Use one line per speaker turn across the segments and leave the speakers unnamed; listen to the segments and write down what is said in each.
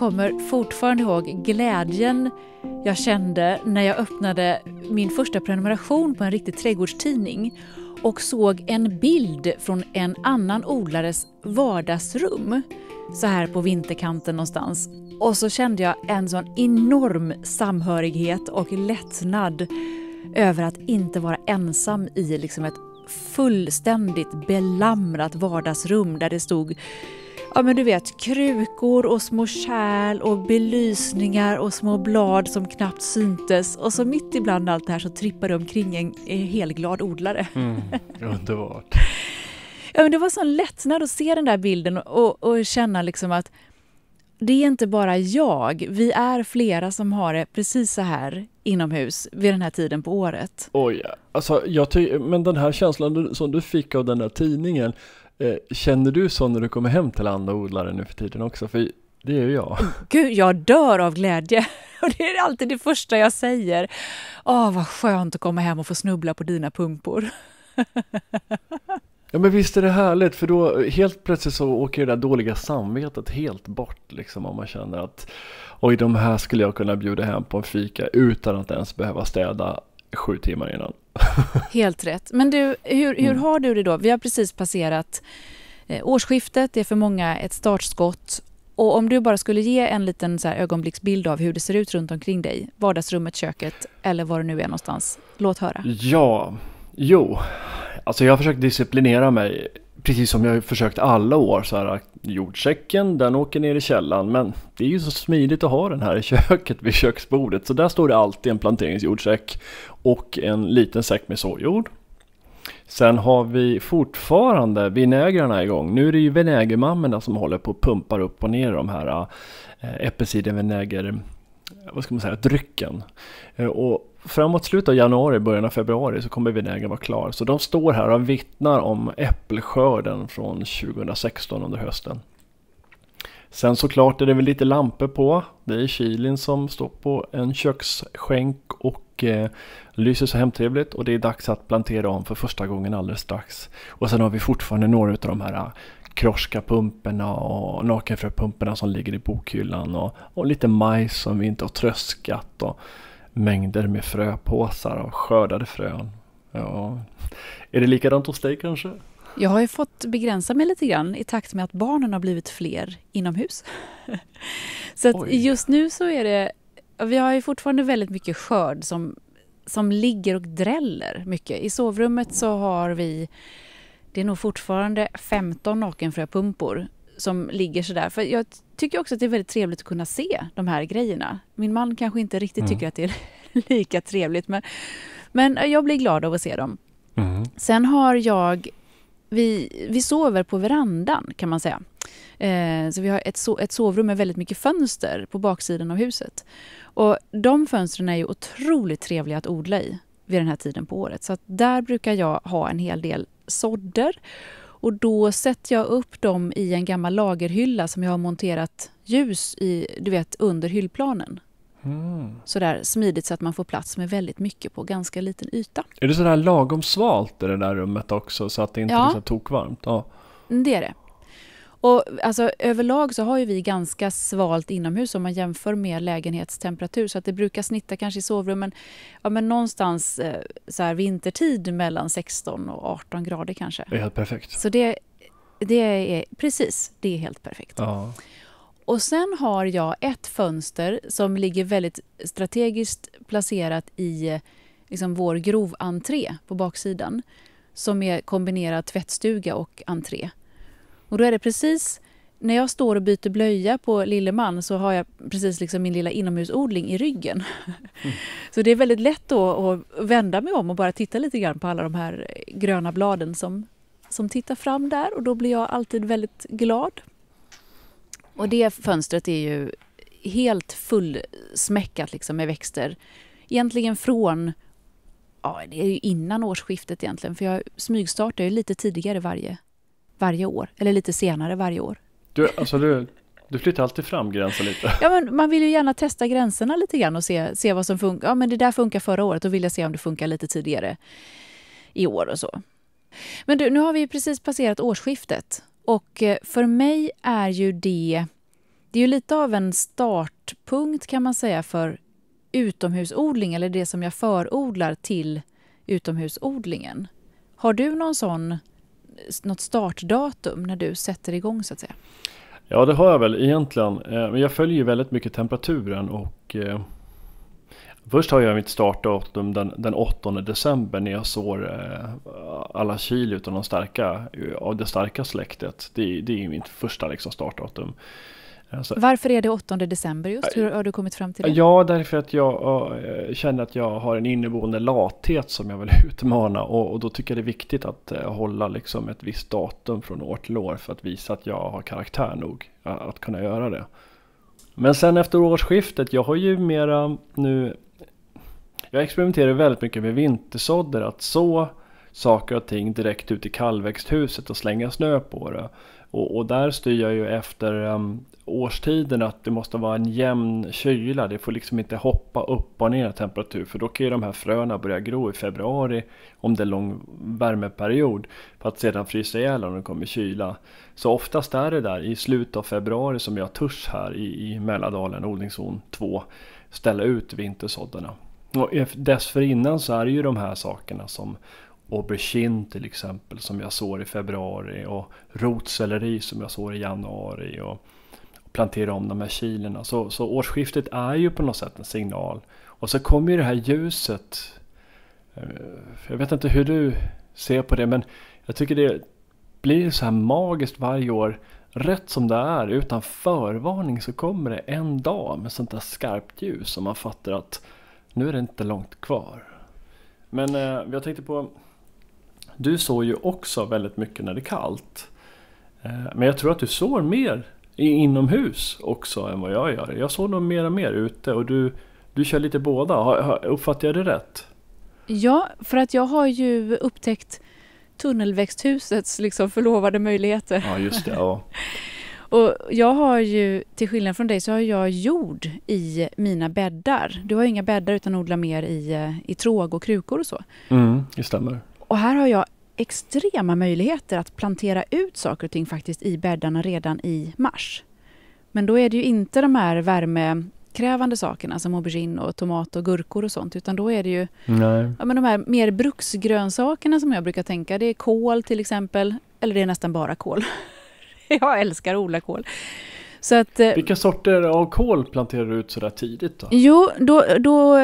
kommer fortfarande ihåg glädjen jag kände när jag öppnade min första prenumeration på en riktig trädgårdstidning och såg en bild från en annan odlares vardagsrum så här på vinterkanten någonstans. Och så kände jag en sån enorm samhörighet och lättnad över att inte vara ensam i liksom ett fullständigt belamrat vardagsrum där det stod ja men du vet, krukor och små kärl och belysningar och små blad som knappt syntes. Och så mitt ibland allt det här så trippar det omkring en helglad odlare. Mm,
underbart.
ja men det var sån lättnad att se den där bilden och, och känna liksom att det är inte bara jag, vi är flera som har det precis så här inomhus vid den här tiden på året.
Oj, alltså jag ty- men den här känslan som du fick av den här tidningen, Eh, känner du så när du kommer hem till andra odlare nu för tiden också? För det är ju jag.
Gud, jag dör av glädje. Och det är alltid det första jag säger. Åh, vad skönt att komma hem och få snubbla på dina pumpor. Ja men visst är det härligt
för då helt plötsligt så åker det där dåliga samvetet helt bort liksom om man känner att oj de här skulle jag kunna bjuda hem på en fika utan att ens behöva städa sju timmar innan.
Helt rätt. Men du, hur, hur mm. har du det då? Vi har precis passerat eh, årsskiftet, det är för många ett startskott. Och om du bara skulle ge en liten så ögonblicksbild av hur det ser ut runt omkring dig, vardagsrummet, köket eller var du nu är någonstans,
låt höra. Ja, jo, alltså jag har försökt disciplinera mig precis som jag har försökt alla år så här jordsäcken den åker ner i källan men det är ju så smidigt att ha den här i köket vid köksbordet så där står det alltid en planteringsjordsäck och en liten säck med såjord. Sen har vi fortfarande vinägrarna igång. Nu är det ju vinägermammorna som håller på och pumpar upp och ner de här eh, äppelcidervinäger, vad ska man säga, drycken. Eh, och framåt slutet av januari, början av februari så kommer vinägern vara klar. Så de står här och vittnar om äpplen äppelskörden från 2016 under hösten. Sen såklart är det väl lite lampor på. Det är chilin som står på en köksskänk och eh, lyser så hemtrevligt och det är dags att plantera om för första gången alldeles strax. Och sen har vi fortfarande några av de här eh, Kroska-pumporna och nakenfröpumporna som ligger i bokhyllan och, och, lite majs som vi inte har tröskat och mängder med fröpåsar och skördade frön. Ja. Är det likadant hos dig kanske?
Jag har ju fått begränsa mig lite grann i takt med att barnen har blivit fler inomhus. så att just nu så är det, vi har ju fortfarande väldigt mycket skörd som, som ligger och dräller mycket. I sovrummet så har vi, det är nog fortfarande 15 nakenfröpumpor som ligger sådär. För jag tycker också att det är väldigt trevligt att kunna se de här grejerna. Min man kanske inte riktigt mm. tycker att det är lika trevligt men, men jag blir glad av att se dem. Mm. Sen har jag vi, vi sover på verandan kan man säga. Eh, så vi har ett, so ett sovrum med väldigt mycket fönster på baksidan av huset. Och de fönstren är ju otroligt trevliga att odla i vid den här tiden på året. Så där brukar jag ha en hel del sådder. Och då sätter jag upp dem i en gammal lagerhylla som jag har monterat ljus i, du vet, under hyllplanen. Mm. Sådär smidigt så att man får plats med väldigt mycket på ganska liten yta.
Är det sådär lagom svalt i det där rummet också så att det inte ja. är så tokvarmt? Ja,
mm, det är det. Och alltså, överlag så har ju vi ganska svalt inomhus om man jämför med lägenhetstemperatur. Så att det brukar snitta kanske i sovrummen ja, men någonstans eh, så här, vintertid mellan 16 och 18 grader kanske. Det är helt perfekt. Så det, det är precis, det är helt perfekt. Ja. Och sen har jag ett fönster som ligger väldigt strategiskt placerat i liksom vår groventré på baksidan som är kombinerad tvättstuga och entré. Och då är det precis när jag står och byter blöja på Lilleman så har jag precis liksom min lilla inomhusodling i ryggen. Mm. Så det är väldigt lätt då att vända mig om och bara titta lite grann på alla de här gröna bladen som, som tittar fram där och då blir jag alltid väldigt glad. Och det fönstret är ju helt fullsmäckat liksom med växter. Egentligen från, ja det är ju innan årsskiftet egentligen, för jag smygstartar ju lite tidigare varje, varje år, eller lite senare varje år.
Du, alltså du, du flyttar alltid fram gränsen lite.
Ja, men man vill ju gärna testa gränserna lite grann och se, se vad som funkar. Ja, men det där funkar förra året, då vill jag se om det funkar lite tidigare i år och så. Men du, nu har vi precis passerat årsskiftet och eh, för mig är ju det, det är ju lite av en startpunkt kan man säga för utomhusodling eller det som jag förodlar till utomhusodlingen. Har du någon sån, något startdatum när du sätter igång så att säga?
Ja det har jag väl egentligen. Eh, men Jag följer ju väldigt mycket temperaturen och eh, Först har jag mitt startdatum den, den 8 december när jag sår eh, alla kil utan de starka, eh, av det starka släktet. Det, det är mitt första liksom, startdatum. Alltså,
Varför är det 8 december just? Hur har du kommit fram till det? Ja,
därför att jag, jag eh, känner att jag har en inneboende lathet som jag vill utmana och, och då tycker jag det är viktigt att hålla liksom ett visst datum från år till år för att visa att jag har karaktär nog att kunna göra det. Men sen efter årsskiftet, jag har ju mera nu jag experimenterar väldigt mycket med vintersådder, att så saker och ting direkt ut i kallväxthuset och slänga snö på det. Och, och där styr jag ju efter um, årstiden att det måste vara en jämn kyla. Det får liksom inte hoppa upp och ner i temperatur för då kan ju de här fröna börja gro i februari om det är lång värmeperiod för att sedan frysa ihjäl om det kommer kyla. Så oftast är det där i slutet av februari som jag törs här i, i Mälardalen, odlingszon 2, ställa ut vintersådderna. Och dessförinnan så är det ju de här sakerna som aubergine till exempel som jag sår i februari och rotselleri som jag sår i januari och, plantera om de här kilorna. Så, så årsskiftet är ju på något sätt en signal. Och så kommer ju det här ljuset. Eh, jag vet inte hur du ser på det men jag tycker det blir så här magiskt varje år. Rätt som det är utan förvarning så kommer det en dag med sånt där skarpt ljus som man fattar att nu är det inte långt kvar. Men eh, jag tänkte på, du sår ju också väldigt mycket när det är kallt. Eh, men jag tror att du sår mer inomhus också än vad jag gör. Jag sår nog mer och mer ute och du, du kör lite båda. Har, uppfattar jag det rätt?
Ja, för att jag har ju upptäckt tunnelväxthusets liksom förlovade möjligheter. Ja, just det. Ja. Och jag har ju, till skillnad från dig, så har jag jord i mina bäddar. Du har ju inga bäddar utan odlar mer i, eh, i tråg och krukor och så.
Mm, det stämmer.
Och här har jag extrema möjligheter att plantera ut saker och ting faktiskt i bäddarna redan i mars. Men då är det ju inte de här värmekrävande sakerna som aubergine och tomat och gurkor och sånt utan då är det ju Nej. Ja, men de här mer bruksgrönsakerna som jag brukar tänka. Det är kål till exempel, eller det är nästan bara kål. jag älskar att odla kål. Så att, eh, Vilka sorter av kål planterar du ut sådär tidigt då? Jo, då, då,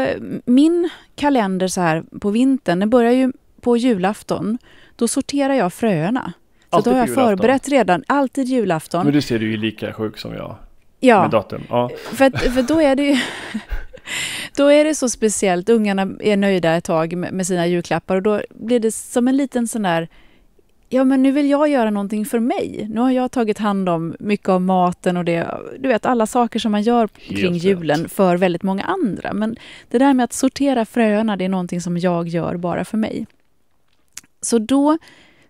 min kalender så här på vintern, den börjar ju på julafton. Då sorterar jag fröerna. Så alltid då har jag förberett redan, alltid julafton. Men du
ser, du är lika sjuk som jag. Ja, med datum. ja. För, att, för
då är det ju... Då är det så speciellt, ungarna är nöjda ett tag med sina julklappar och då blir det som en liten sån där ja men nu vill jag göra någonting för mig. Nu har jag tagit hand om mycket av maten och det, du vet alla saker som man gör kring julen för väldigt många andra. Men det där med att sortera fröerna, det är någonting som jag gör bara för mig. Så då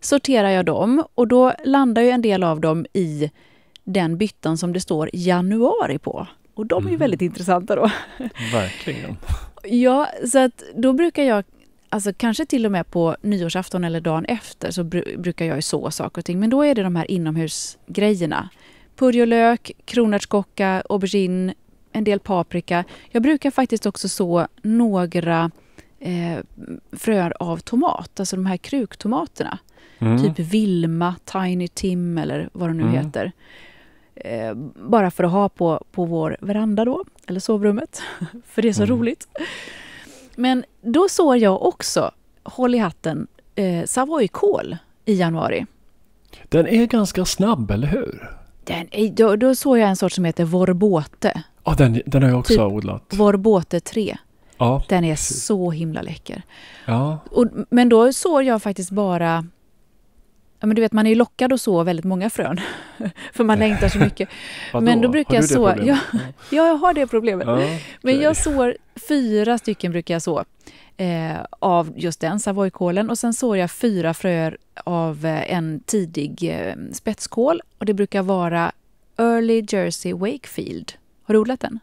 sorterar jag dem och då landar ju en del av dem i den byttan som det står januari på. Och de är ju mm. väldigt intressanta då.
Verkligen.
Ja, så att då brukar jag alltså kanske till och med på nyårsafton eller dagen efter så br brukar jag ju så saker och ting. Men då är det de här inomhusgrejerna. Purjolök, kronärtskocka, aubergine, en del paprika. Jag brukar faktiskt också så några eh, fröer av tomat, alltså de här kruktomaterna. Mm. Typ Vilma, Tiny Tim eller vad de nu mm. heter. Eh, bara för att ha på, på vår veranda då, eller sovrummet. för det är så mm. roligt. Men då såg jag också, håll i hatten, eh, Savoykål i januari. Den är
ganska snabb, eller hur?
Den är, då, då såg jag en sort som heter Vorbåte.
Ja, den, den har jag också typ odlat.
Vorbåte 3. Ja, den är precis. så himla läcker. Ja. Och, men då såg jag faktiskt bara Ja, men du vet, man är lockad att så väldigt många frön, för man längtar så mycket. men då brukar jag så... Ja, ja, jag har det problemet. Ja, okay. Men jag sår fyra stycken brukar jag så eh, av just den savoykålen och sen sår jag fyra fröer av eh, en tidig eh, spetskål och det brukar vara Early Jersey Wakefield. Har du odlat den?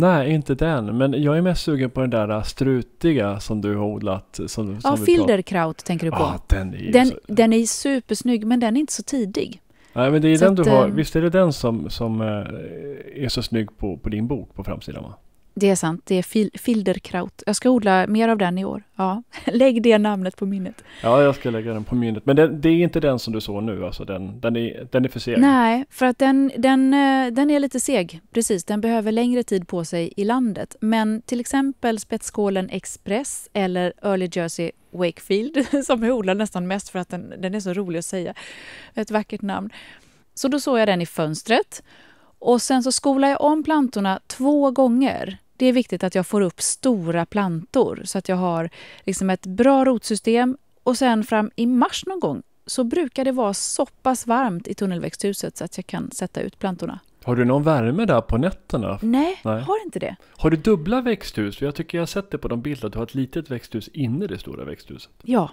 Nej, inte den. Men jag är mest sugen på den där äh, strutiga som du har odlat. Som, ja, som filderkraut tänker du på. Ah, den, är den, så...
den är supersnygg, men den är inte så tidig.
Nej, men det är så den att, du har. Eh, Visst är det den som, som äh, är så snygg på, på din bok på framsidan? Va?
Det är sant, det är fil filderkraut. Jag ska odla mer av den i år. Ja, lägg det namnet på minnet.
Ja, jag ska lägga den på minnet. Men det, det är inte den som du såg nu, alltså den, den, är, den är för seg.
Nej, för att den, den, eh, den är lite seg. Precis, den behöver längre tid på sig i landet. Men till exempel spetskålen Express eller Early Jersey Wakefield, som jag odlar nästan mest för att den, den är så rolig att säga. Ett vackert namn. Så då såg jag den i fönstret. Och sen så skolade jag om plantorna två gånger det är viktigt att jag får upp stora plantor så att jag har liksom ett bra rotsystem. Och sen fram i mars någon gång så brukar det vara så pass varmt i tunnelväxthuset så att jag kan sätta ut plantorna.
Har du någon värme där på nätterna? Nej, Nej. har inte det. Har du dubbla växthus? jag tycker jag har sett det på de bilder att du har ett litet växthus inne i det stora växthuset.
Ja,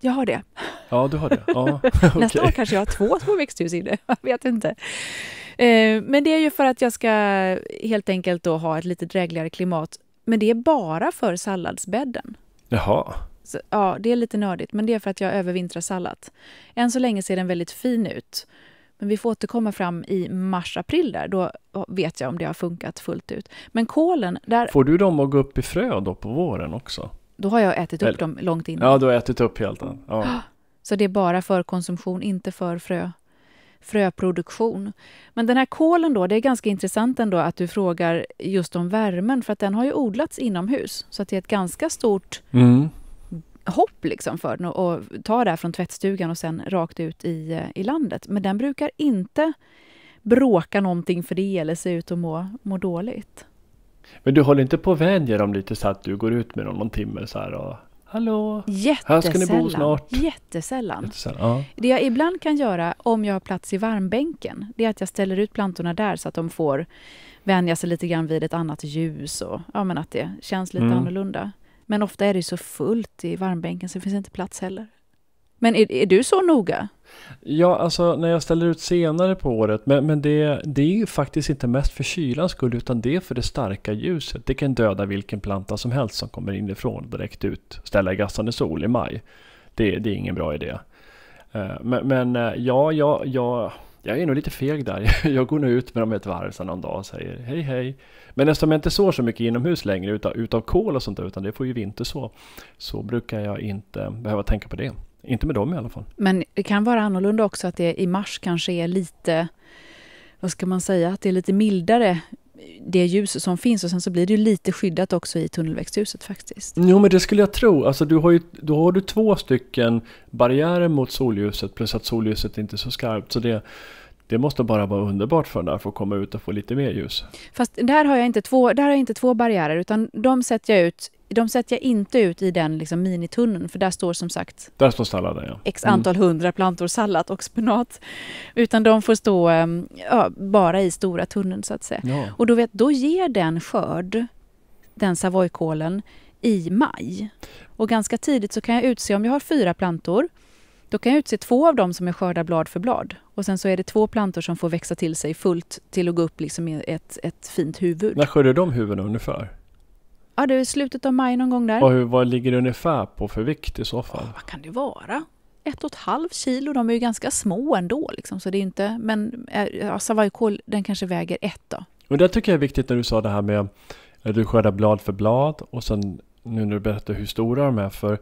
jag har det. Ja, du har det. Ja, okay. Nästa år kanske jag har två små växthus inne. Jag vet inte. Eh, men det är ju för att jag ska helt enkelt då ha ett lite drägligare klimat. Men det är bara för salladsbädden. Jaha. Så, ja, det är lite nördigt, men det är för att jag övervintrar sallat. Än så länge ser den väldigt fin ut. Men vi får återkomma fram i mars-april där, då vet jag om det har funkat fullt ut. Men kålen där... Får
du dem att gå upp i frö då på våren också? Då har jag ätit upp Eller... dem långt innan. Ja, du har ätit upp helt. Ja.
Så det är bara för konsumtion, inte för frö? fröproduktion. Men den här kålen då, det är ganska intressant ändå att du frågar just om värmen för att den har ju odlats inomhus så att det är ett ganska stort mm. hopp liksom för den att ta det här från tvättstugan och sen rakt ut i, eh, i landet. Men den brukar inte bråka någonting för det eller se ut att må, må dåligt.
Men du håller inte på att vänja dem lite så att du går ut med dem någon timme så här och
hallå, Jättesällan. här ska ni bo snart. Jättesällan. Jättesällan. Ja. Det jag ibland kan göra om jag har plats i varmbänken, det är att jag ställer ut plantorna där så att de får vänja sig lite grann vid ett annat ljus och ja, men att det känns lite mm. annorlunda. Men ofta är det så fullt i varmbänken så det finns inte plats heller. Men är, är du så noga? Ja, alltså
när jag ställer ut senare på året, men, men det, det är ju faktiskt inte mest för kylans skull utan det är för det starka ljuset. Det kan döda vilken planta som helst som kommer inifrån direkt ut, ställa i gassande sol i maj. Det, det är ingen bra idé. Eh, men, men eh, ja, ja, ja, jag är nog lite feg där. Jag går nog ut med dem ett varv sedan någon dag och säger hej hej. Men eftersom jag inte sår så mycket inomhus längre utav, utav kol och sånt där, utan det får ju vinter så, så brukar jag inte behöva tänka på det. Inte med dem i alla fall.
Men det kan vara annorlunda också att det i mars kanske är lite, vad ska man säga, att det är lite mildare eh, det ljus som finns och sen så blir det lite skyddat också i tunnelväxthuset faktiskt.
Jo men det skulle jag tro. Alltså du har ju, då har du två stycken barriärer mot solljuset plus att solljuset inte är så skarpt. Så det, det måste bara vara underbart för den där för att komma ut och få lite mer ljus.
Fast där har jag inte två, där har jag inte två barriärer utan de sätter jag ut de sätter jag inte ut i den liksom minitunneln för där står som sagt
där står salladen, ja. x mm. antal
hundra plantor sallad och spenat. Utan de får stå ehm, ja, bara i stora tunneln så att säga. Ja. Och då, vet, då ger den skörd, den savojkålen, i maj. Och ganska tidigt så kan jag utse, om jag har fyra plantor, då kan jag utse två av dem som är skördar blad för blad. Och sen så är det två plantor som får växa till sig fullt till att gå upp liksom i ett, ett fint huvud.
När skördar de huvuden ungefär?
Ja, det är slutet av maj någon gång där. Och hur,
vad ligger det ungefär på för vikt i så fall? vad
kan det vara? Ett och ett halvt kilo, de är ju ganska små ändå. Liksom, så det är inte, men eh, ja, savajkål, den kanske väger ett då.
Och det tycker jag är viktigt när du sa det här med att eh, du skördar blad för blad och sen nu när du berättar hur stora de är. För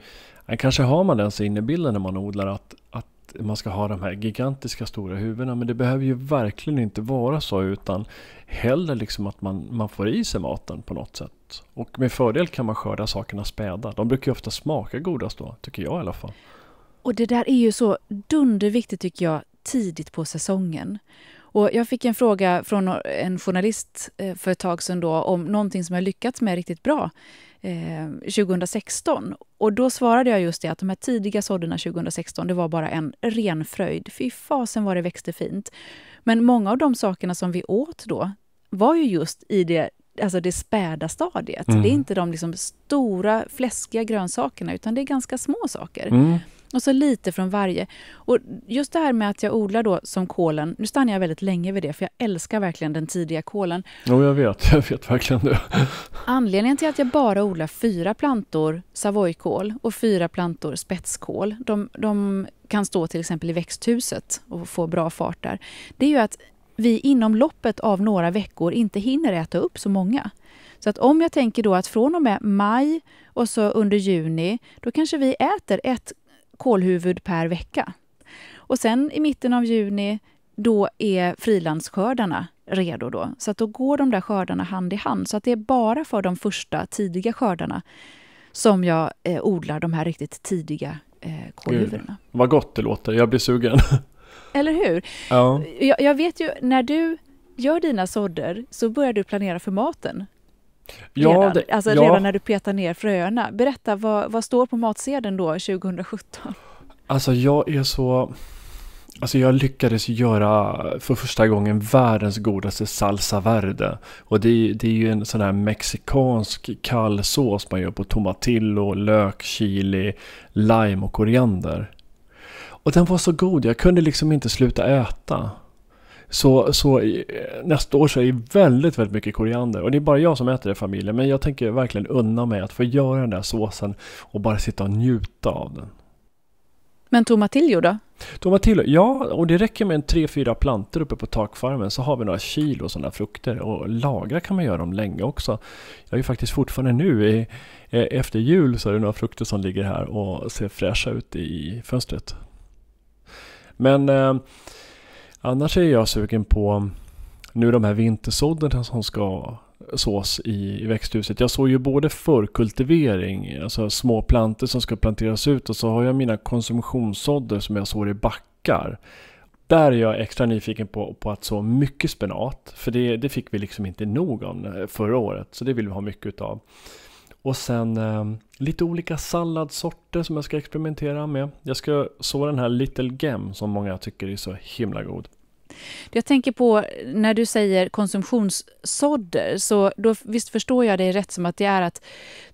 eh, kanske har man den sinnebilden när man odlar att, att man ska ha de här gigantiska stora huvudena. Men det behöver ju verkligen inte vara så utan hellre liksom att man, man får i sig maten på något sätt. Och med fördel kan man skörda sakerna späda. De brukar ju ofta smaka godast då, tycker jag i alla fall.
Och det där är ju så dunderviktigt tycker jag, tidigt på säsongen. Och jag fick en fråga från en journalist eh, för ett tag sedan då om någonting som jag lyckats med riktigt bra eh, 2016. Och då svarade jag just det att de här tidiga sådderna 2016, det var bara en ren fröjd. Fy fasen vad det växte fint. Men många av de sakerna som vi åt då var ju just i det alltså det späda stadiet. Mm. Det är inte de liksom stora fläskiga grönsakerna utan det är ganska små saker. Mm. Och så lite från varje. Och just det här med att jag odlar då som kålen, nu stannar jag väldigt länge vid det för jag älskar verkligen den tidiga kålen.
Jo, jag vet, jag vet verkligen det.
Anledningen till att jag bara odlar fyra plantor savoykål och fyra plantor spetskål, de, de kan stå till exempel i växthuset och få bra fart där, det är ju att vi inom loppet av några veckor inte hinner äta upp så många. Så att om jag tänker då att från och med maj och så under juni, då kanske vi äter ett kolhuvud per vecka. Och sen i mitten av juni, då är frilandsskördarna redo då. Så att då går de där skördarna hand i hand. Så att det är bara för de första tidiga skördarna som jag eh, odlar de här riktigt tidiga eh, kolhuvudena. Gud,
vad gott det låter, jag blir sugen.
Eller hur? Ja. Jag, jag vet ju, när du gör dina sådder så börjar du planera för maten. Ja, redan. Det, alltså ja. redan när du petar ner fröerna. Berätta, vad, vad står på matsedeln då 2017?
Alltså jag är så... Alltså jag lyckades göra för första gången världens godaste salsa verde. Och det är, det är ju en sån här mexikansk kall sås man gör på tomatillo, lök, chili, lime och koriander. Och den var så god, jag kunde liksom inte sluta äta. Så, så nästa år så är det väldigt, väldigt mycket koriander. Och det är bara jag som äter det i familjen. Men jag tänker verkligen unna mig att få göra den där såsen och bara sitta och njuta av den.
Men tomatillo då?
Tomatillo, ja, och det räcker med en tre, fyra plantor uppe på takfarmen så har vi några kilo sådana frukter. Och lagra kan man göra dem länge också. Jag är ju faktiskt fortfarande nu, i, eh, efter jul så är det några frukter som ligger här och ser fräscha ut i fönstret. Men eh, annars är jag sugen på nu de här vintersådderna som ska sås i, i växthuset. Jag såg ju både förkultivering, alltså små planter som ska planteras ut och så har jag mina konsumtionssådder som jag sår i backar. Där är jag extra nyfiken på, på att så mycket spenat, för det, det fick vi liksom inte nog av eh, förra året, så det vill vi ha mycket utav. Och sen eh, lite olika salladsorter som jag ska experimentera med. Jag ska så den här Little Gem som många tycker är så himla god.
Jag tänker på när du säger konsumtionssådder, så då, visst förstår jag dig rätt som att det är att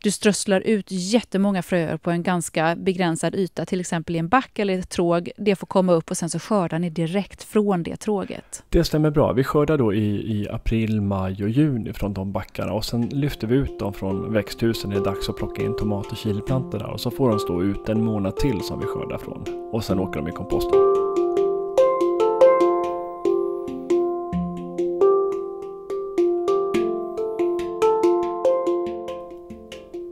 du strösslar ut jättemånga fröer på en ganska begränsad yta, till exempel i en back eller ett tråg. Det får komma upp och sen så skördar ni direkt från det tråget.
Det stämmer bra. Vi skördar då i, i april, maj och juni från de backarna och sen lyfter vi ut dem från växthusen. Det är dags att plocka in tomat och chiliplantorna och så får de stå ut en månad till som vi skördar från och sen åker de i komposten.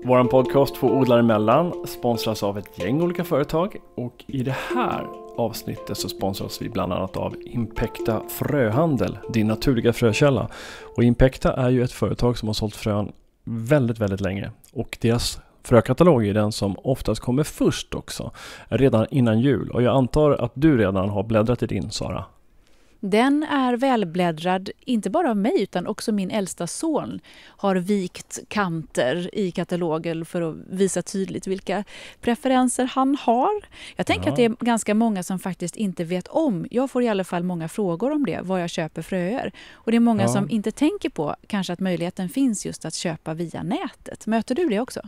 Vår podcast Två odlare emellan sponsras av ett gäng olika företag och i det här avsnittet så sponsras vi bland annat av Impecta Fröhandel, din naturliga frökälla. Och Impecta är ju ett företag som har sålt frön väldigt, väldigt länge och deras frökatalog är den som oftast kommer först också, redan innan jul. Och jag antar att du redan har bläddrat i din Sara?
Den är välbläddrad, inte bara av mig utan också min äldsta son har vikt kanter i katalogen för att visa tydligt vilka preferenser han har. Jag tänker ja. att det är ganska många som faktiskt inte vet om. Jag får i alla fall många frågor om det, var jag köper fröer. Och det är många ja. som inte tänker på kanske att möjligheten finns just att köpa via nätet. Möter du det också?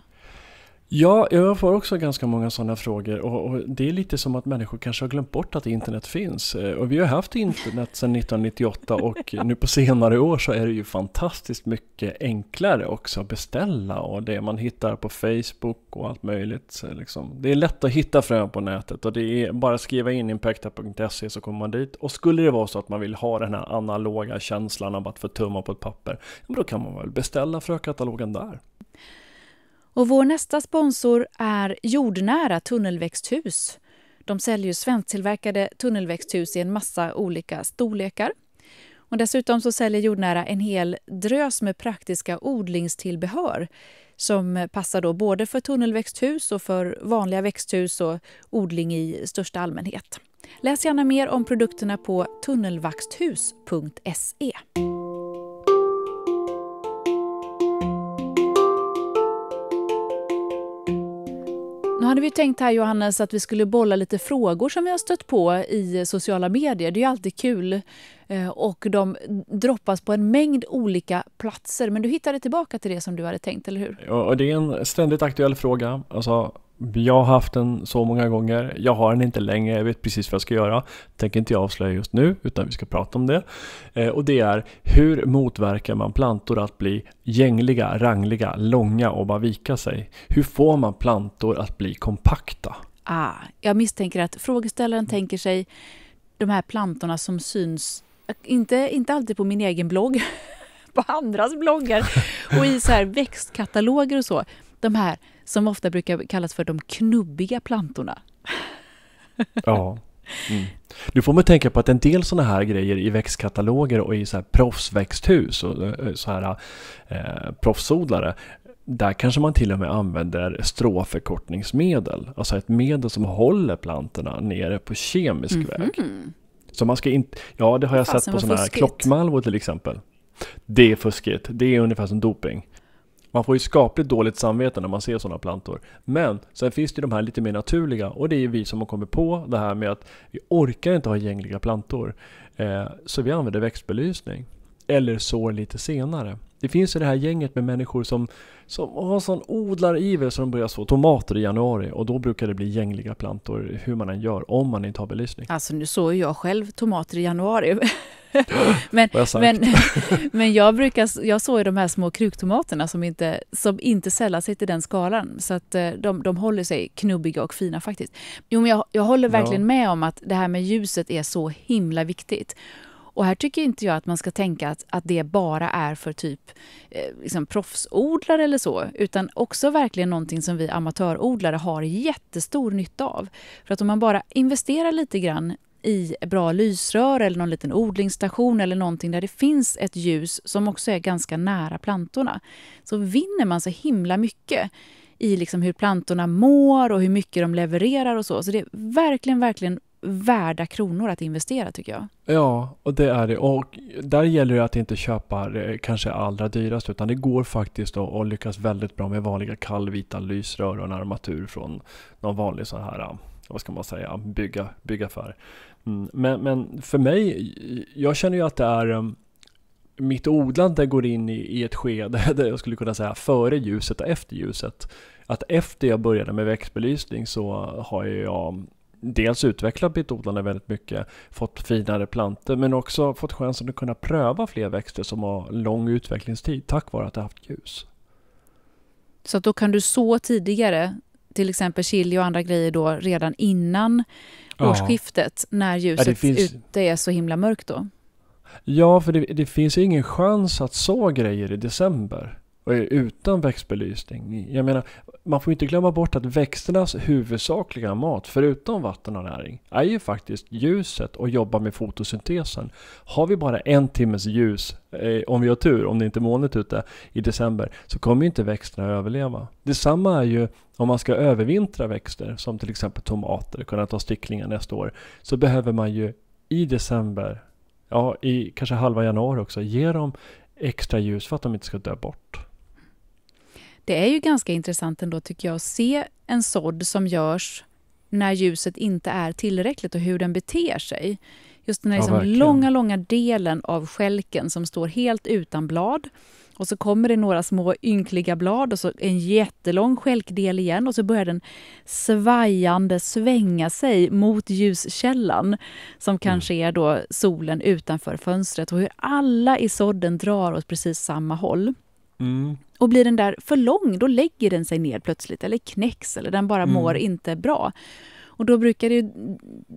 Ja, jag får också ganska många sådana frågor och, och, det är lite som att människor kanske har glömt bort att internet finns. Eh, och vi har haft internet sedan 1998 och nu på senare år så är det ju fantastiskt mycket enklare också att beställa och det man hittar på Facebook och allt möjligt. Liksom. Det är lätt att hitta frön på nätet och det är bara att skriva in impacta.se så kommer man dit. Och skulle det vara så att man vill ha den här analoga känslan av att få tumma på ett papper, då kan man väl beställa frökatalogen där.
Och vår nästa sponsor är Jordnära tunnelväxthus. De säljer svensktillverkade tunnelväxthus i en massa olika storlekar. Och dessutom så säljer Jordnära en hel drös med praktiska odlingstillbehör som passar då både för tunnelväxthus och för vanliga växthus och odling i största allmänhet. Läs gärna mer om produkterna på tunnelvaxthus.se. hade vi tänkt här Johannes att vi skulle bolla lite frågor som vi har stött på i sociala medier. Det är ju alltid kul. Eh, och de droppas på en mängd olika platser. Men du hittade tillbaka till det som du hade tänkt, eller hur?
Ja, och det är en ständigt aktuell fråga. Alltså, jag har haft den så många gånger. Jag har den inte längre. Jag vet precis vad jag ska göra. Tänker inte jag avslöja just nu, utan vi ska prata om det. Eh, och det är hur motverkar man plantor att bli gängliga, rangliga, långa och bara vika sig? Hur får man plantor att bli
kompakta? Ah, jag misstänker att frågeställaren mm. tänker sig de här plantorna som syns, inte, inte alltid på min egen blogg, på andras bloggar och i så här växtkataloger och så. De här som ofta brukar kallas för de knubbiga plantorna.
Ja. Mm. Nu får man tänka på att en del sådana här grejer i växtkataloger och i så här proffsväxthus och eh, så här eh, proffsodlare där kanske man till och med använder stråförkortningsmedel. Alltså ett medel som håller plantorna nere på kemisk mm -hmm. väg. Så man ska inte, ja det har jag Fasen sett på sådana här klockmalvor till exempel. Det är fuskigt, det är ungefär som doping. Man får ju skapligt dåligt samvete när man ser sådana plantor. Men sen finns det ju de här lite mer naturliga och det är ju vi som har kommit på det här med att vi orkar inte ha gängliga plantor. Eh, så vi använder växtbelysning. Eller sår lite senare. Det finns ju det här gänget med människor som, som har sån odlariver så de börjar så tomater i januari och då brukar det bli gängliga plantor hur man än gör om man inte har belysning.
Alltså nu såg jag själv tomater i januari. men, men, men jag brukar, jag såg ju de här små kruktomaterna som inte, som inte sällar sig till den skalan. Så att eh, de, de håller sig knubbiga och fina faktiskt. Jo, men jag, jag håller verkligen ja. med om att det här med ljuset är så himla viktigt. Och här tycker inte jag att man ska tänka att, att det bara är för typ eh, liksom proffsodlare eller så, utan också verkligen någonting som vi amatörodlare har jättestor nytta av. För att om man bara investerar lite grann i bra lysrör eller någon liten odlingsstation eller någonting där det finns ett ljus som också är ganska nära plantorna, så vinner man så himla mycket i liksom hur plantorna mår och hur mycket de levererar och så. Så det är verkligen, verkligen värda kronor att investera tycker jag.
Ja, och det är det. Och där gäller det att inte köpa eh, kanske allra dyrast utan det går faktiskt att lyckas väldigt bra med vanliga kallvita lysrör och en armatur från någon vanlig sån här, eh, vad ska man säga, bygga, byggaffär. Mm. Men, men för mig, jag känner ju att det är eh, mitt odlande går in i, i ett skede där jag skulle kunna säga före ljuset och efter ljuset. Att efter jag började med växtbelysning så har jag dels utvecklat betodlarna väldigt mycket, fått finare planter men också fått chansen att kunna pröva fler växter som har lång utvecklingstid tack vare att det haft ljus.
Så då kan du så tidigare, till exempel chili och andra grejer då redan innan ja. årsskiftet när ljuset ja, finns... ute är så himla mörkt då?
Ja, för det, det finns ingen chans att så grejer i december och är utan växtbelysning. Jag menar, man får inte glömma bort att växternas huvudsakliga mat, förutom vatten och näring, är ju faktiskt ljuset och jobbar med fotosyntesen. Har vi bara en timmes ljus, eh, om vi har tur, om det inte är molnigt ute i december, så kommer ju inte växterna att överleva. Detsamma är ju om man ska övervintra växter, som till exempel tomater, kunna ta sticklingar nästa år, så behöver man ju i december, ja i kanske halva januari också, ge dem extra ljus för att de inte ska dö bort
det är ju ganska intressant ändå tycker jag att se en sådd som görs när ljuset inte är tillräckligt och hur den beter sig. Just den här liksom ja, långa, långa delen av skälken som står helt utan blad. Och så kommer det några små ynkliga blad och så en jättelång skälkdel igen och så börjar den svajande svänga sig mot ljuskällan som mm. kanske är då solen utanför fönstret och hur alla i sådden drar åt precis samma håll. Mm. Och blir den där för lång, då lägger den sig ner plötsligt eller knäcks eller den bara mm. mår inte bra. Och då brukar det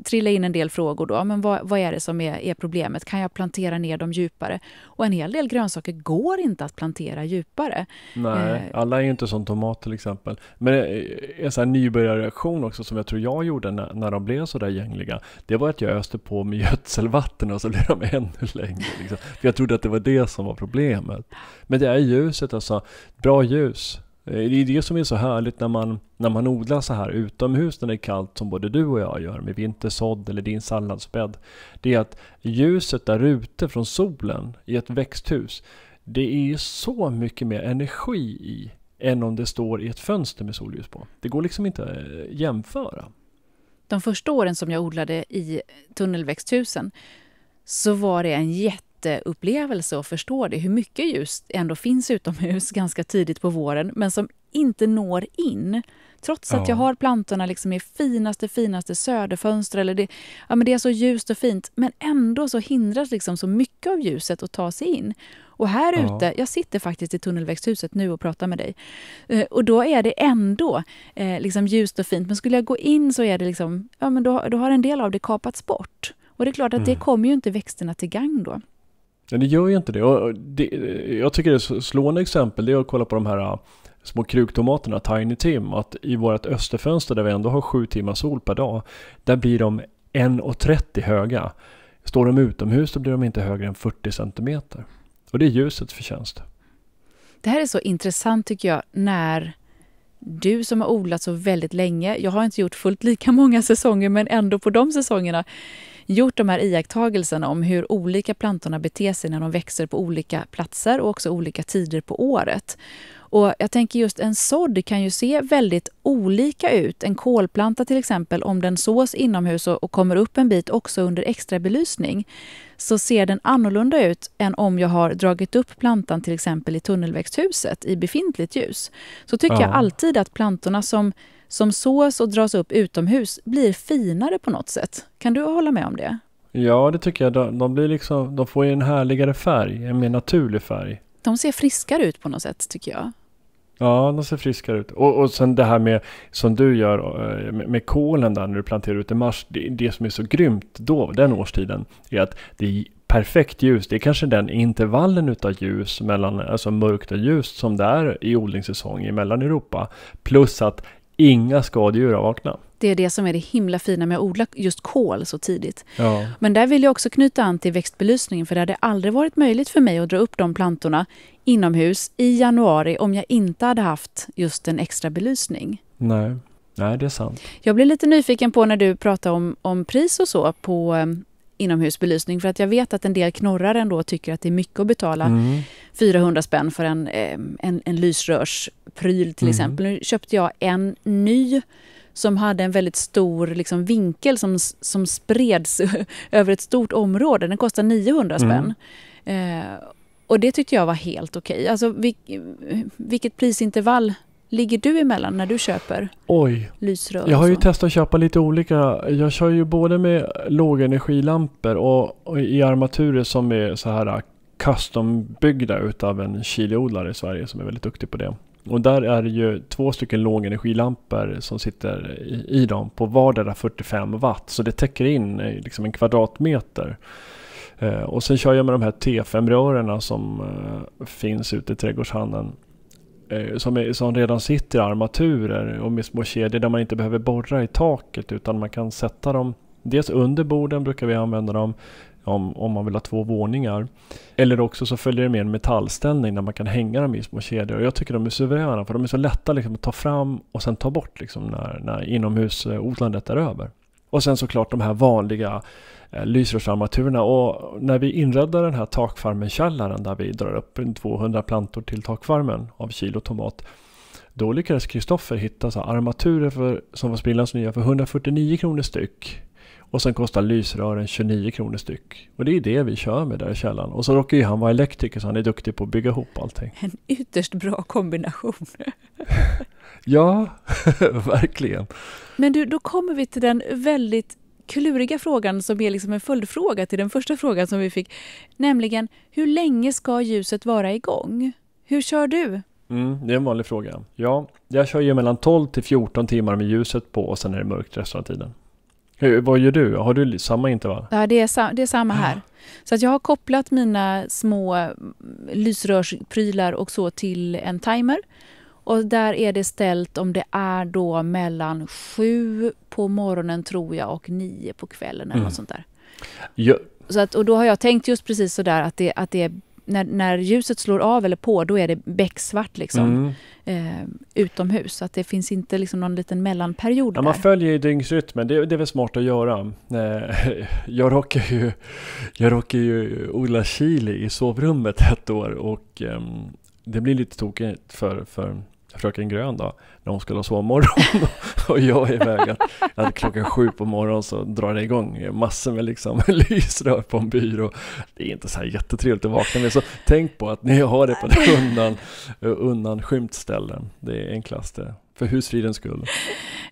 trilla in en del frågor. Då. Men vad, vad är det som är, är, problemet? Kan jag plantera ner dem djupare? Och en hel del grönsaker går inte att plantera djupare. Nej, eh.
alla är ju inte som tomat till exempel. Men eh, en sån här nybörjarreaktion också som jag tror jag gjorde när, när de blev så där gängliga. Det var att jag öste på med gödselvatten och så blev de ännu längre. Liksom. För jag trodde att det var det som var problemet. Men det är ljuset alltså. Bra ljus Eh, det är det som är så härligt när man, när man odlar så här utomhus när det är kallt som både du och jag gör med vintersådd eller din salladsbädd. Det är att ljuset där ute från solen i ett växthus, det är ju så mycket mer energi i än om det står i ett fönster med solljus på. Det går liksom inte att eh,
jämföra. De första åren som jag odlade i tunnelväxthusen så var det en jätte jätteupplevelse att förstå det, hur mycket ljus ändå finns utomhus ganska tidigt på våren, men som inte når in. Trots att jag har plantorna liksom i finaste, finaste söderfönster. Eller det, ja, men det är så ljust och fint, men ändå så hindras liksom så mycket av ljuset att ta sig in. Och här ja. jag sitter faktiskt i tunnelväxthuset nu och pratar med dig. Eh, och då är det ändå eh, liksom ljust och fint. Men skulle jag gå in så är det liksom, ja men då, då har en del av det kapats bort. Och det är klart att mm. det kommer ju inte växterna till gang då.
Nej, det gör ju inte det. Och det jag tycker det är ett slående exempel det är att kolla på de här äh, små kruktomaterna, Tiny Tim, att i vårt österfönster där vi ändå har sju timmar sol per dag, där blir de 1,30 höga. Står de utomhus så blir de inte högre än 40 centimeter. Och det är ljusets förtjänst.
Det här är så intressant tycker jag när du som har odlat så väldigt länge, jag har inte gjort fullt lika många säsonger men ändå på de säsongerna, gjort de här iakttagelserna om hur olika plantorna beter sig när de växer på olika platser och också olika tider på året. Och jag tänker just en sådd kan ju se väldigt olika ut. En kolplanta till exempel, om den sås inomhus och kommer upp en bit också under extra belysning, så ser den annorlunda ut än om jag har dragit upp plantan till exempel i tunnelväxthuset i befintligt ljus. Så tycker ja. jag alltid att plantorna som som sås och dras upp utomhus blir finare på något sätt. Kan du hålla med om det?
Ja, det tycker jag. De, blir liksom, de får ju en härligare färg, en mer naturlig färg.
De ser friskare ut på något sätt tycker jag.
Ja, de ser friskare ut. Och, och sen det här med som du gör eh, med, med kolen där när du planterar ut i mars. Det, det som är så grymt då, den årstiden, är att det är perfekt ljus. Det är kanske den intervallen utav ljus mellan alltså mörkt och ljust som det är i odlingssäsong i Mellaneuropa. Plus att inga skadedjur har vaknat.
Det är det som är det himla fina med att odla just kol så tidigt. Ja. Men där vill jag också knyta an till växtbelysningen för det hade aldrig varit möjligt för mig att dra upp de plantorna inomhus i januari om jag inte hade haft just en extra belysning.
Nej, Nej det är sant.
Jag blir lite nyfiken på när du pratar om, om pris och så på eh, inomhusbelysning för att jag vet att en del knorrar ändå tycker att det är mycket att betala. Mm. 400 spänn för en, en, en lysrörspryl till mm. exempel. Nu köpte jag en ny som hade en väldigt stor liksom, vinkel som, som spreds över ett stort område. Den kostade 900 mm. spänn. Mm. Eh, och det tyckte jag var helt okej. Okay. Alltså, vil, vilket prisintervall ligger du emellan när du köper Oj. lysrör? Jag har
ju testat att köpa lite olika. Jag kör ju både med lågenergilampor och, och i armaturer som är så här custombyggda utav en chiliodlare i Sverige som är väldigt duktig på det. Och där är det ju två stycken lågenergilampor som sitter i dem på vardera 45 watt. Så det täcker in liksom en kvadratmeter. Eh, och sen kör jag med de här T5-rören som eh, finns ute i trädgårdshandeln. Eh, som, är, som, redan sitter i armaturer och med små kedjor där man inte behöver borra i taket utan man kan sätta dem Dels under borden brukar vi använda dem om, om man vill ha två våningar. Eller också så följer det med en metallställning där man kan hänga dem i små kedjor. Och jag tycker de är suveräna för de är så lätta liksom, att ta fram och sen ta bort liksom, när, när inomhusodlandet är över. Och sen såklart de här vanliga eh, lysrörsarmaturerna. Och när vi inredde den här takfarmen-källaren där vi drar upp 200 plantor till takfarmen av kilo tomat. Då lyckades Kristoffer hitta så armaturer för, som var sprillans nya för 149 kronor styck och sen kostar lysrören 29 kronor styck. Och det är det vi kör med där i källaren. Och så råkar ju han vara elektriker så han är duktig på att bygga ihop allting.
En ytterst bra kombination.
ja, verkligen.
Men du, då kommer vi till den väldigt kluriga frågan som är liksom en följdfråga till den första frågan som vi fick. Nämligen, hur länge ska ljuset vara igång? Hur kör du?
Mm, det är en vanlig fråga. Ja, jag kör ju mellan 12 till 14 timmar med ljuset på och sen är det mörkt resten av tiden. Hur, vad gör du? Har du samma intervall?
Ja, det är, sa, det är samma här. Ah. Så att jag har kopplat mina små mm, lysrörsprylar och så till en timer. Och där är det ställt om det är då mellan sju på morgonen tror jag och nio på kvällen eller mm. något sånt där. Jag... Så att, och då har jag tänkt just precis sådär att det, att det när, när ljuset slår av eller på, då är det becksvart liksom, mm. eh, utomhus. Så att det finns inte liksom någon liten mellanperiod ja, Man
följer ju dygnsrytmen, det, det är väl smart att göra. Eh, jag, råkar ju, jag råkar ju odla chili i sovrummet ett år och eh, det blir lite tokigt för, för fröken Grön då, när hon skulle ha sovmorgon och jag är iväg att, att klockan sju på morgonen så drar det igång massor med liksom lysrör på en byrå. Det är inte så här jättetrevligt att vakna med, så tänk på att ni har det på ett undan, undanskymt ställen. Det är enklast det, för husfridens skull.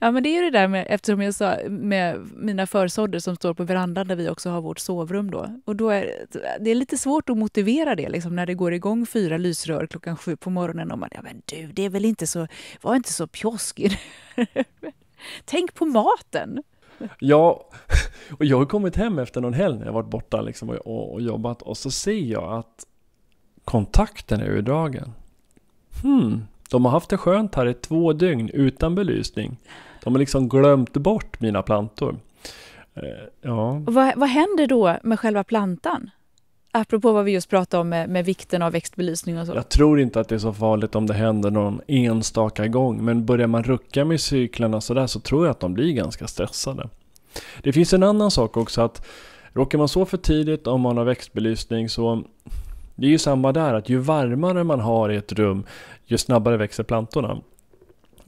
Ja, men det är ju det där med, eftersom jag sa, med mina försådder som står på verandan där vi också har vårt sovrum då. Och då är det är lite svårt att motivera det liksom, när det går igång fyra lysrör klockan sju på morgonen och man, ja men du, det är väl inte så, var inte så pjoskig. Tänk på maten.
Ja, och jag har kommit hem efter någon helg när jag varit borta liksom och, och, och, jobbat och så ser jag att kontakten är urdragen. Hmm, de har haft det skönt här i två dygn utan belysning. De har liksom glömt bort mina plantor. Eh, ja.
Vad, vad, händer då med själva plantan? Apropå vad vi just pratade om med, med, vikten av växtbelysning och så.
Jag tror inte att det är så farligt om det händer någon enstaka gång. Men börjar man rucka med cyklerna sådär så tror jag att de blir ganska stressade. Det finns en annan sak också att råkar man så för tidigt om man har växtbelysning så det är ju samma där att ju varmare man har i ett rum ju snabbare växer plantorna.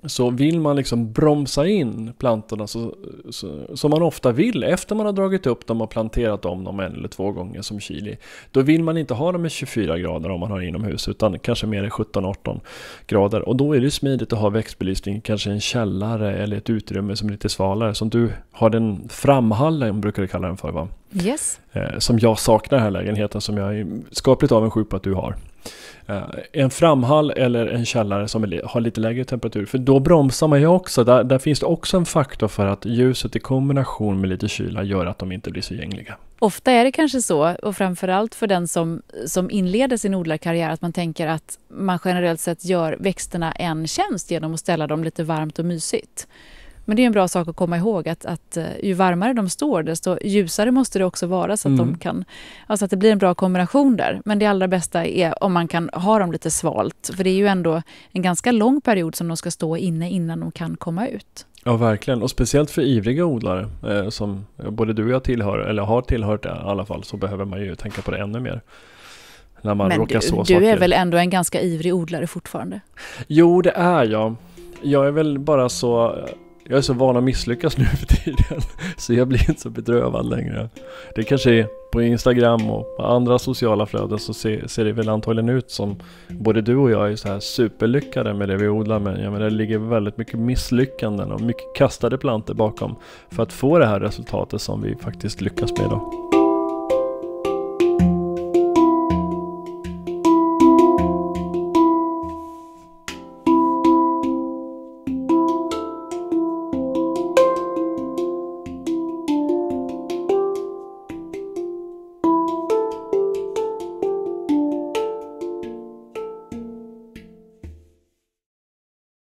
Så vill man liksom bromsa in plantorna så, så, som man ofta vill efter man har dragit upp dem och planterat om dem en eller två gånger som chili. Då vill man inte ha dem i 24 grader om man har inomhus utan kanske mer i 17-18 grader. Och då är det smidigt att ha växtbelysning kanske i en källare eller ett utrymme som är lite svalare. Som du har den framhallen brukar du kalla den för va? Yes. Eh, som jag saknar i den här lägenheten som jag är skapligt avundsjuk på att du har. Eh, en framhall eller en källare som har lite lägre temperatur. För då bromsar man ju också. Där, där, finns det också en faktor för att ljuset i kombination med lite kyla gör att de inte blir så gängliga.
Ofta är det kanske så, och framförallt för den som, som inleder sin odlarkarriär, att man tänker att man generellt sett gör växterna en tjänst genom att ställa dem lite varmt och mysigt. Men det är en bra sak att komma ihåg att, att eh, ju varmare de står, desto ljusare måste det också vara så att, mm. de kan, alltså att det blir en bra kombination där. Men det allra bästa är om man kan ha dem lite svalt, för det är ju ändå en ganska lång period som de ska stå inne innan de kan komma ut.
Ja, verkligen. Och speciellt för ivriga odlare eh, som både du och jag tillhör, eller har tillhört i alla fall, så behöver man ju tänka på det ännu mer. När man Men råkar du, så du saker. är väl
ändå en ganska ivrig odlare fortfarande?
Jo, det är jag. Jag är väl bara så jag är så van att misslyckas nu för tiden. Så jag blir inte så bedrövad längre. Det kanske är på Instagram och på andra sociala flöden så ser, ser det väl antagligen ut som både du och jag är så här superlyckade med det vi odlar. Men jag menar, det ligger väldigt mycket misslyckanden och mycket kastade planter bakom för att få det här resultatet som vi faktiskt lyckas med idag.